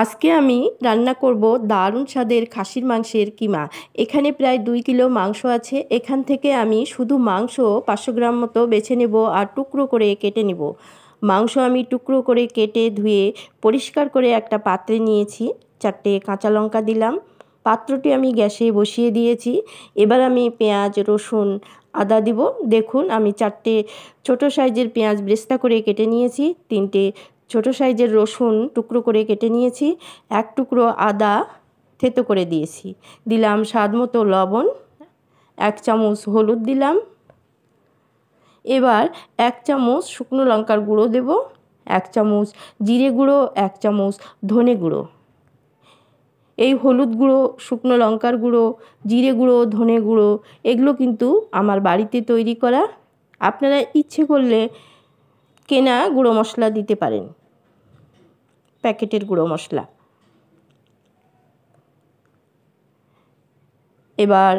আজকে আমি রান্না করব দারুণ স্বাদের খাসির মাংসের কিমা এখানে প্রায় দুই কিলো মাংস আছে এখান থেকে আমি শুধু মাংস পাঁচশো গ্রাম মতো বেছে নেব আর টুকরো করে কেটে নেব মাংস আমি টুকরো করে কেটে ধুয়ে পরিষ্কার করে একটা পাত্রে নিয়েছি চারটে কাঁচা লঙ্কা দিলাম পাত্রটি আমি গ্যাসে বসিয়ে দিয়েছি এবার আমি পেঁয়াজ রসুন আদা দিব দেখুন আমি চারটে ছোট সাইজের পেঁয়াজ ব্রেস্তা করে কেটে নিয়েছি তিনটে ছোট সাইজের রসুন টুকরো করে কেটে নিয়েছি এক টুকরো আদা থেতো করে দিয়েছি দিলাম স্বাদ মতো লবণ এক চামচ হলুদ দিলাম এবার এক চামচ শুকনো লঙ্কার গুঁড়ো দেব এক চামচ জিরে গুঁড়ো এক চামচ ধনে গুঁড়ো এই হলুদ গুঁড়ো শুকনো লঙ্কার গুঁড়ো জিরে গুঁড়ো ধনে গুঁড়ো এগুলো কিন্তু আমার বাড়িতে তৈরি করা আপনারা ইচ্ছে করলে কেনা গুঁড়ো মশলা দিতে পারেন প্যাকেটের গুঁড়ো মশলা এবার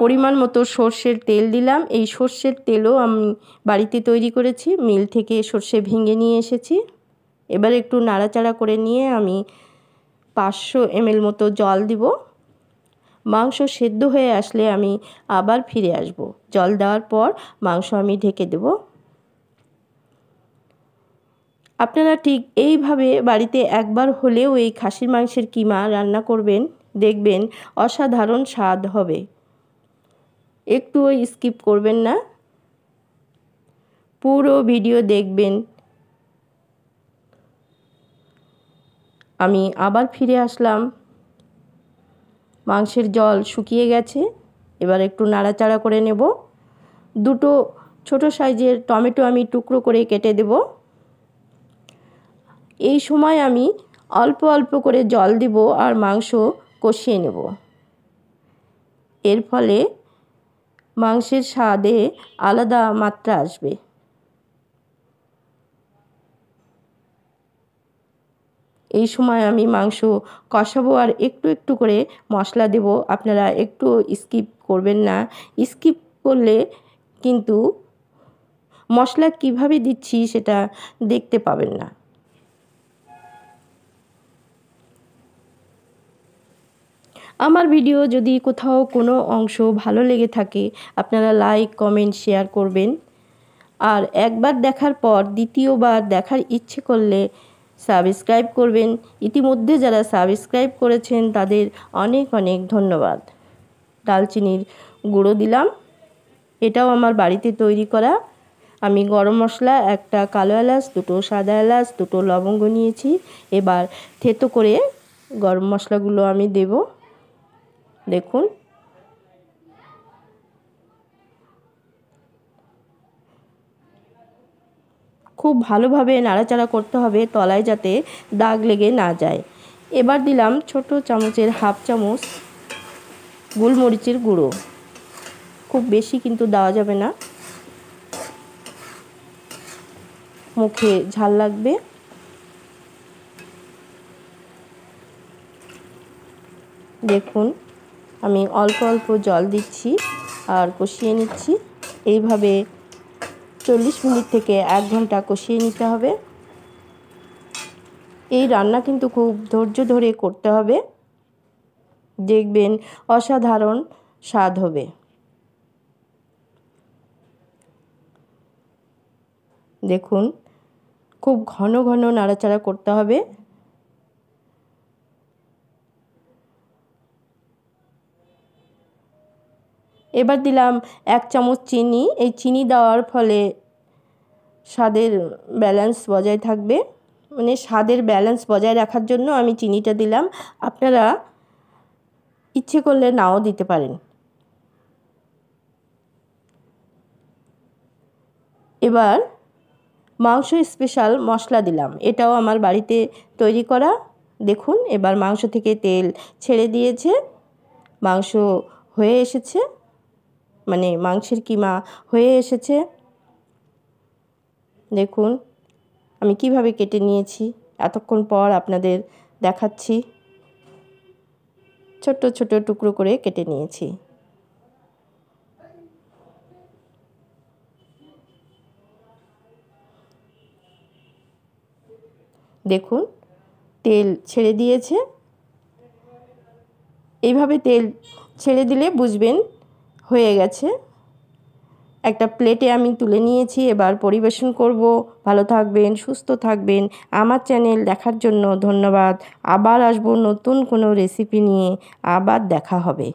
পরিমাণ মতো সর্ষের তেল দিলাম এই সর্ষের তেলও আমি বাড়িতে তৈরি করেছি মিল থেকে সর্ষে ভেঙে নিয়ে এসেছি এবার একটু নাড়াচাড়া করে নিয়ে আমি পাঁচশো এমএল মতো জল দিব মাংস সেদ্ধ হয়ে আসলে আমি আবার ফিরে আসব জল দেওয়ার পর মাংস আমি ঢেকে দেবো আপনারা ঠিক এইভাবে বাড়িতে একবার হলেও এই খাসির মাংসের কিমা রান্না করবেন দেখবেন অসাধারণ স্বাদ হবে একটুও স্কিপ করবেন না পুরো ভিডিও দেখবেন আমি আবার ফিরে আসলাম মাংসের জল শুকিয়ে গেছে এবার একটু নাড়াচাড়া করে নেব দুটো ছোট সাইজের টমেটো আমি টুকরো করে কেটে দেবো এই সময় আমি অল্প অল্প করে জল দিব আর মাংস কষিয়ে নেব এর ফলে মাংসের স্বাদে আলাদা মাত্রা আসবে এই সময় আমি মাংস কষাবো আর একটু একটু করে মশলা দেব আপনারা একটু স্কিপ করবেন না স্কিপ করলে কিন্তু মশলা কিভাবে দিচ্ছি সেটা দেখতে পাবেন না আমার ভিডিও যদি কোথাও কোনো অংশ ভালো লেগে থাকে আপনারা লাইক কমেন্ট শেয়ার করবেন আর একবার দেখার পর দ্বিতীয়বার দেখার ইচ্ছে করলে সাবস্ক্রাইব করবেন ইতিমধ্যে যারা সাবস্ক্রাইব করেছেন তাদের অনেক অনেক ধন্যবাদ ডালচিনির গুঁড়ো দিলাম এটাও আমার বাড়িতে তৈরি করা আমি গরম মশলা একটা কালো এলাচ দুটো সাদা এলাচ দুটো লবঙ্গ নিয়েছি এবার থেতো করে গরম মশলাগুলো আমি দেবো দেখুন খুব ভালোভাবে নাড়াচাড়া করতে হবে তলায় যাতে দাগ লেগে না যায় এবার দিলাম ছোট চামচের হাফ চামচ গোলমরিচের গুঁড়ো খুব বেশি কিন্তু দেওয়া যাবে না মুখে ঝাল লাগবে দেখুন আমি অল্প অল্প জল দিচ্ছি আর কষিয়ে নিচ্ছি এইভাবে চল্লিশ মিনিট থেকে এক ঘন্টা কষিয়ে নিতে হবে এই রান্না কিন্তু খুব ধৈর্য ধরে করতে হবে দেখবেন অসাধারণ স্বাদ হবে দেখুন খুব ঘন ঘন নাড়াচাড়া করতে হবে এবার দিলাম এক চামচ চিনি এই চিনি দেওয়ার ফলে স্বাদের ব্যালেন্স বজায় থাকবে মানে স্বাদের ব্যালেন্স বজায় রাখার জন্য আমি চিনিটা দিলাম আপনারা ইচ্ছে করলে নাও দিতে পারেন এবার মাংস স্পেশাল মশলা দিলাম এটাও আমার বাড়িতে তৈরি করা দেখুন এবার মাংস থেকে তেল ছেড়ে দিয়েছে মাংস হয়ে এসেছে মানে মাংসের কিমা হয়ে এসেছে দেখুন আমি কিভাবে কেটে নিয়েছি এতক্ষণ পর আপনাদের দেখাচ্ছি ছোট ছোট টুকরো করে কেটে নিয়েছি দেখুন তেল ছেড়ে দিয়েছে এইভাবে তেল ছেড়ে দিলে বুঝবেন হয়ে গেছে একটা প্লেটে আমি তুলে নিয়েছি এবার পরিবেশন করব ভালো থাকবেন সুস্থ থাকবেন আমার চ্যানেল দেখার জন্য ধন্যবাদ আবার আসবো নতুন কোনো রেসিপি নিয়ে আবার দেখা হবে